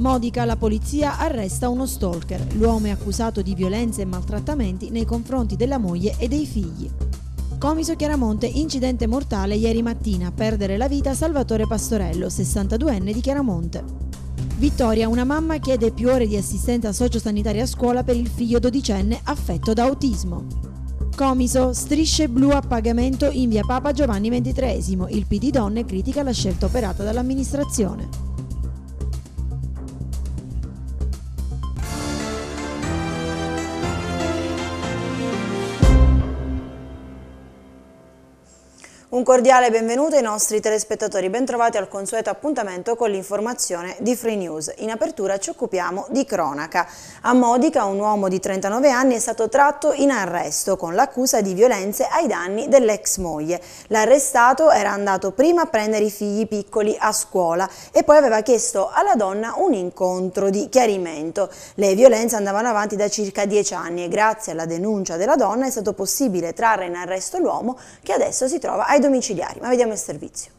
Modica, la polizia arresta uno stalker. L'uomo è accusato di violenze e maltrattamenti nei confronti della moglie e dei figli. Comiso Chiaramonte, incidente mortale ieri mattina, perdere la vita Salvatore Pastorello, 62enne di Chiaramonte. Vittoria, una mamma chiede più ore di assistenza sociosanitaria a scuola per il figlio 12enne affetto da autismo. Comiso, strisce blu a pagamento in via Papa Giovanni XXIII. Il PD Donne critica la scelta operata dall'amministrazione. Un cordiale benvenuto ai nostri telespettatori, bentrovati al consueto appuntamento con l'informazione di Free News. In apertura ci occupiamo di cronaca. A Modica un uomo di 39 anni è stato tratto in arresto con l'accusa di violenze ai danni dell'ex moglie. L'arrestato era andato prima a prendere i figli piccoli a scuola e poi aveva chiesto alla donna un incontro di chiarimento. Le violenze andavano avanti da circa 10 anni e grazie alla denuncia della donna è stato possibile trarre in arresto l'uomo che adesso si trova ai domiciliari, ma vediamo il servizio.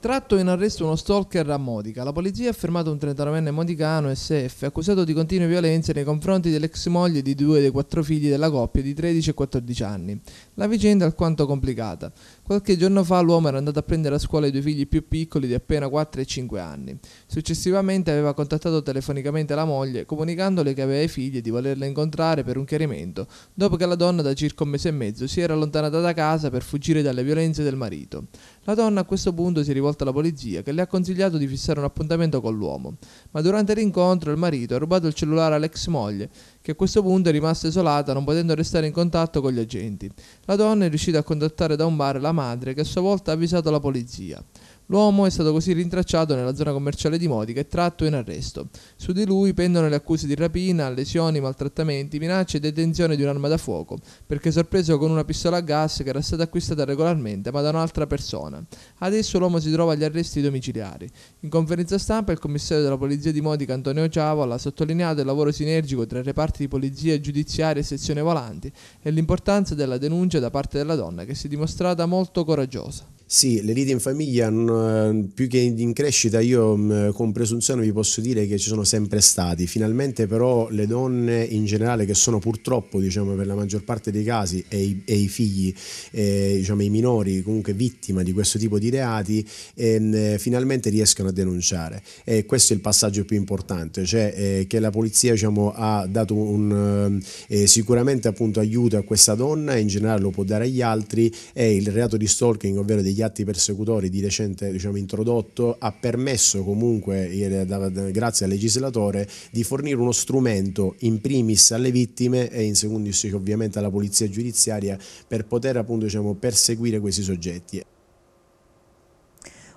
Tratto in arresto uno stalker a Modica. La polizia ha fermato un 39enne modicano SF accusato di continue violenze nei confronti dell'ex moglie di due dei quattro figli della coppia di 13 e 14 anni. La vicenda è alquanto complicata. Qualche giorno fa l'uomo era andato a prendere a scuola i due figli più piccoli di appena 4 e 5 anni. Successivamente aveva contattato telefonicamente la moglie comunicandole che aveva i figli e di volerla incontrare per un chiarimento, dopo che la donna da circa un mese e mezzo si era allontanata da casa per fuggire dalle violenze del marito. La donna a questo punto si è rivolta alla polizia che le ha consigliato di fissare un appuntamento con l'uomo, ma durante l'incontro il marito ha rubato il cellulare all'ex moglie che a questo punto è rimasta isolata non potendo restare in contatto con gli agenti. La donna è riuscita a contattare da un bar la madre che a sua volta ha avvisato la polizia. L'uomo è stato così rintracciato nella zona commerciale di Modica e tratto in arresto. Su di lui pendono le accuse di rapina, lesioni, maltrattamenti, minacce e detenzione di un'arma da fuoco, perché sorpreso con una pistola a gas che era stata acquistata regolarmente ma da un'altra persona. Adesso l'uomo si trova agli arresti domiciliari. In conferenza stampa il commissario della Polizia di Modica Antonio Ciavola ha sottolineato il lavoro sinergico tra i reparti di polizia giudiziaria e sezione volanti e l'importanza della denuncia da parte della donna che si è dimostrata molto coraggiosa. Sì, le liti in famiglia più che in crescita io con presunzione vi posso dire che ci sono sempre stati, finalmente però le donne in generale che sono purtroppo diciamo, per la maggior parte dei casi e i, e i figli, e, eh, diciamo, i minori comunque vittime di questo tipo di reati e, ehm, finalmente riescono a denunciare e questo è il passaggio più importante, cioè eh, che la polizia diciamo, ha dato un, eh, sicuramente appunto aiuto a questa donna e in generale lo può dare agli altri e il reato di stalking ovvero degli degli atti persecutori di recente diciamo, introdotto ha permesso comunque, eh, grazie al legislatore, di fornire uno strumento in primis alle vittime e in secondis ovviamente alla polizia giudiziaria per poter appunto diciamo, perseguire questi soggetti.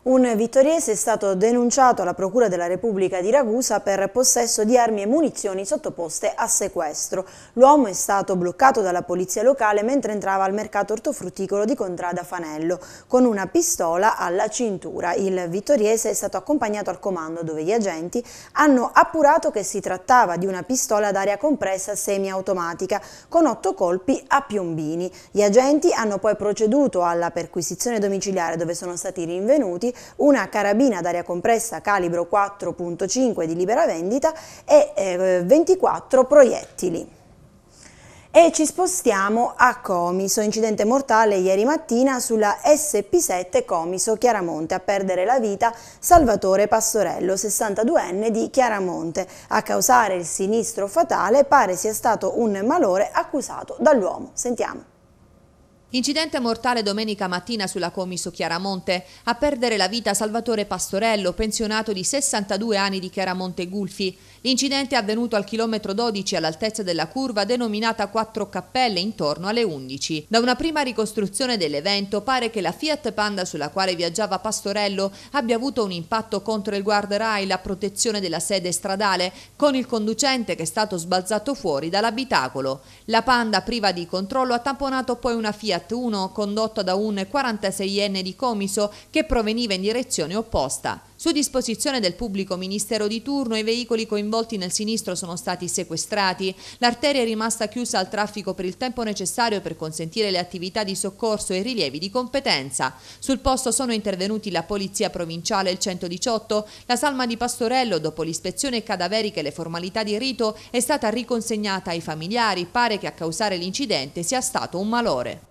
Un vittoriese è stato denunciato alla Procura della Repubblica di Ragusa per possesso di armi e munizioni sottoposte a sequestro. L'uomo è stato bloccato dalla polizia locale mentre entrava al mercato ortofrutticolo di Contrada Fanello con una pistola alla cintura. Il vittoriese è stato accompagnato al comando dove gli agenti hanno appurato che si trattava di una pistola ad aria compressa semiautomatica con otto colpi a piombini. Gli agenti hanno poi proceduto alla perquisizione domiciliare dove sono stati rinvenuti una carabina d'aria compressa calibro 4.5 di libera vendita e eh, 24 proiettili. E ci spostiamo a Comiso, incidente mortale ieri mattina sulla SP7 Comiso Chiaramonte, a perdere la vita Salvatore Pastorello, 62enne di Chiaramonte. A causare il sinistro fatale pare sia stato un malore accusato dall'uomo. Sentiamo. Incidente mortale domenica mattina sulla Comiso Chiaramonte. A perdere la vita Salvatore Pastorello, pensionato di 62 anni di Chiaramonte Gulfi. L'incidente è avvenuto al chilometro 12 all'altezza della curva denominata Quattro Cappelle intorno alle 11. Da una prima ricostruzione dell'evento pare che la Fiat Panda sulla quale viaggiava Pastorello abbia avuto un impatto contro il guardrail a protezione della sede stradale con il conducente che è stato sbalzato fuori dall'abitacolo. La Panda priva di controllo ha tamponato poi una Fiat Fiat Uno condotto da un 46enne di Comiso che proveniva in direzione opposta. Su disposizione del pubblico ministero di turno i veicoli coinvolti nel sinistro sono stati sequestrati, l'arteria è rimasta chiusa al traffico per il tempo necessario per consentire le attività di soccorso e rilievi di competenza. Sul posto sono intervenuti la Polizia Provinciale, il 118, la Salma di Pastorello, dopo l'ispezione cadaverica e le formalità di rito, è stata riconsegnata ai familiari, pare che a causare l'incidente sia stato un malore.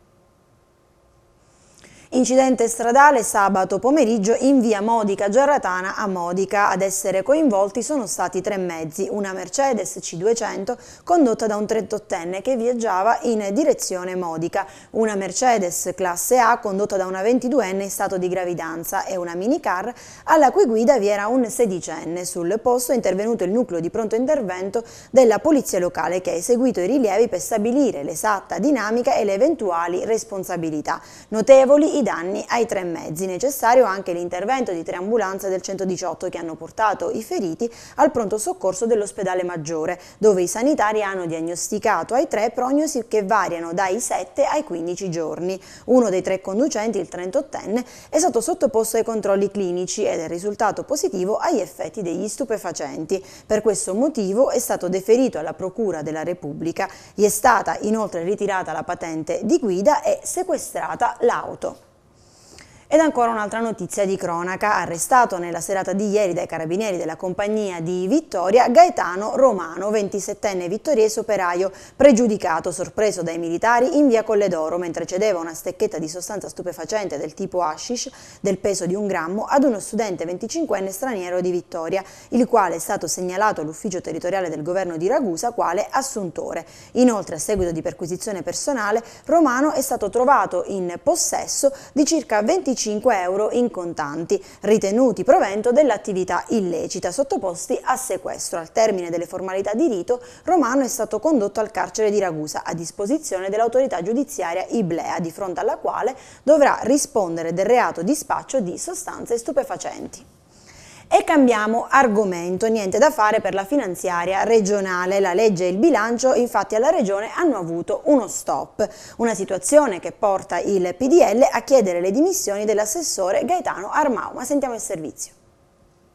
Incidente stradale sabato pomeriggio in via Modica Giarratana a Modica. Ad essere coinvolti sono stati tre mezzi, una Mercedes C200 condotta da un 38enne che viaggiava in direzione Modica, una Mercedes classe A condotta da una 22enne in stato di gravidanza e una minicar alla cui guida vi era un 16enne. Sul posto è intervenuto il nucleo di pronto intervento della polizia locale che ha eseguito i rilievi per stabilire l'esatta dinamica e le eventuali responsabilità. Notevoli i danni ai tre mezzi. Necessario anche l'intervento di tre ambulanze del 118 che hanno portato i feriti al pronto soccorso dell'ospedale maggiore, dove i sanitari hanno diagnosticato ai tre prognosi che variano dai 7 ai 15 giorni. Uno dei tre conducenti, il 38enne, è stato sottoposto ai controlli clinici ed è risultato positivo agli effetti degli stupefacenti. Per questo motivo è stato deferito alla Procura della Repubblica. Gli è stata inoltre ritirata la patente di guida e sequestrata l'auto. Ed ancora un'altra notizia di cronaca, arrestato nella serata di ieri dai carabinieri della compagnia di Vittoria, Gaetano Romano, 27enne vittoriese operaio, pregiudicato, sorpreso dai militari in via Colledoro mentre cedeva una stecchetta di sostanza stupefacente del tipo hashish del peso di un grammo ad uno studente 25enne straniero di Vittoria, il quale è stato segnalato all'ufficio territoriale del governo di Ragusa quale assuntore. Inoltre, a seguito di perquisizione personale, Romano è stato trovato in possesso di circa 25 25 euro in contanti, ritenuti provento dell'attività illecita, sottoposti a sequestro. Al termine delle formalità di rito, Romano è stato condotto al carcere di Ragusa, a disposizione dell'autorità giudiziaria Iblea, di fronte alla quale dovrà rispondere del reato di spaccio di sostanze stupefacenti cambiamo argomento, niente da fare per la finanziaria regionale. La legge e il bilancio infatti alla regione hanno avuto uno stop, una situazione che porta il PDL a chiedere le dimissioni dell'assessore Gaetano Armau. Ma sentiamo il servizio.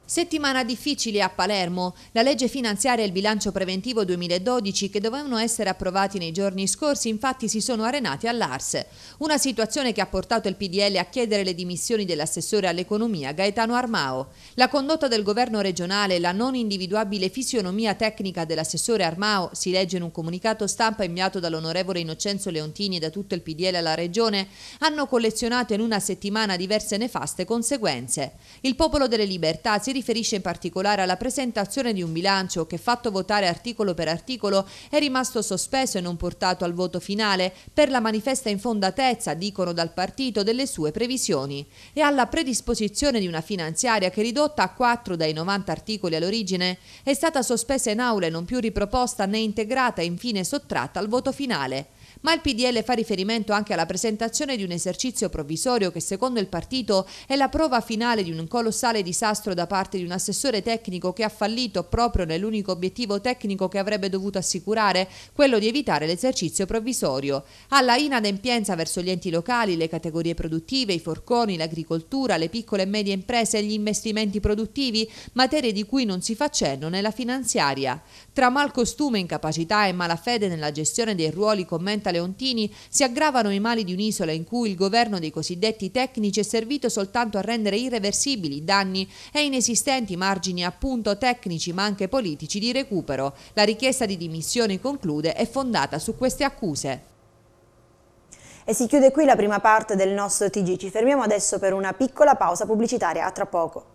Settimana difficile a Palermo. La legge finanziaria e il bilancio preventivo 2012 che dovevano essere approvati nei giorni scorsi infatti si sono arenati all'Ars. Una situazione che ha portato il PDL a chiedere le dimissioni dell'assessore all'economia Gaetano Armao. La condotta del governo regionale e la non individuabile fisionomia tecnica dell'assessore Armao, si legge in un comunicato stampa inviato dall'onorevole Innocenzo Leontini e da tutto il PDL alla regione, hanno collezionato in una settimana diverse nefaste conseguenze. Il popolo delle libertà si riferisce in particolare alla presentazione di un bilancio che, fatto votare articolo per articolo, è rimasto sospeso e non portato al voto finale per la manifesta infondatezza, dicono dal partito, delle sue previsioni e alla predisposizione di una finanziaria che, ridotta a 4 dai 90 articoli all'origine, è stata sospesa in aula e non più riproposta né integrata e infine sottratta al voto finale ma il PDL fa riferimento anche alla presentazione di un esercizio provvisorio che secondo il partito è la prova finale di un colossale disastro da parte di un assessore tecnico che ha fallito proprio nell'unico obiettivo tecnico che avrebbe dovuto assicurare, quello di evitare l'esercizio provvisorio. Alla inadempienza verso gli enti locali, le categorie produttive, i forconi, l'agricoltura, le piccole e medie imprese e gli investimenti produttivi, materie di cui non si fa cenno nella finanziaria. Tra malcostume, incapacità e malafede nella gestione dei ruoli commenta Leontini, si aggravano i mali di un'isola in cui il governo dei cosiddetti tecnici è servito soltanto a rendere irreversibili i danni e inesistenti margini appunto tecnici ma anche politici di recupero. La richiesta di dimissione conclude è fondata su queste accuse. E si chiude qui la prima parte del nostro TG. Ci fermiamo adesso per una piccola pausa pubblicitaria. A tra poco.